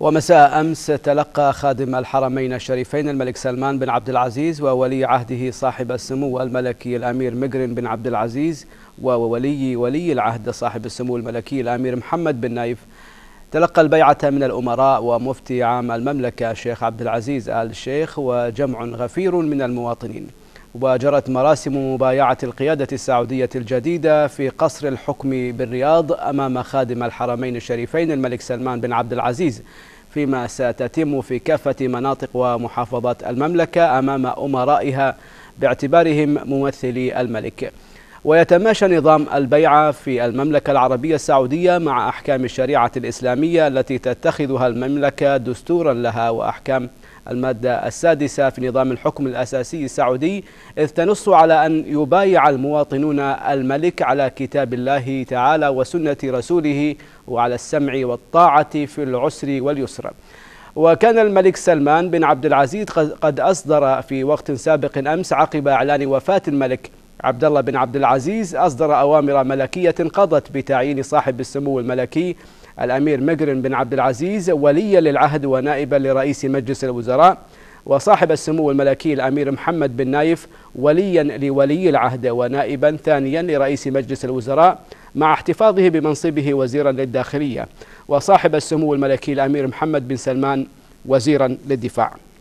ومساء أمس تلقى خادم الحرمين الشريفين الملك سلمان بن عبد العزيز وولي عهده صاحب السمو الملكي الأمير مقرن بن عبد العزيز وولي ولي العهد صاحب السمو الملكي الأمير محمد بن نايف تلقى البيعة من الأمراء ومفتي عام المملكة الشيخ عبد العزيز آل الشيخ وجمع غفير من المواطنين وجرت مراسم مبايعة القيادة السعودية الجديدة في قصر الحكم بالرياض أمام خادم الحرمين الشريفين الملك سلمان بن عبد العزيز فيما ستتم في كافة مناطق ومحافظات المملكة أمام أمرائها باعتبارهم ممثلي الملك ويتماشى نظام البيعة في المملكة العربية السعودية مع أحكام الشريعة الإسلامية التي تتخذها المملكة دستورا لها وأحكام المادة السادسة في نظام الحكم الأساسي السعودي إذ تنص على أن يبايع المواطنون الملك على كتاب الله تعالى وسنة رسوله وعلى السمع والطاعة في العسر واليسر وكان الملك سلمان بن عبد العزيز قد أصدر في وقت سابق أمس عقب إعلان وفاة الملك عبد الله بن عبد العزيز أصدر أوامر ملكية قضت بتعيين صاحب السمو الملكي الأمير مقرن بن عبد العزيز وليا للعهد ونائبا لرئيس مجلس الوزراء وصاحب السمو الملكي الأمير محمد بن نايف وليا لولي العهد ونائبا ثانيا لرئيس مجلس الوزراء مع احتفاظه بمنصبه وزيرا للداخلية وصاحب السمو الملكي الأمير محمد بن سلمان وزيرا للدفاع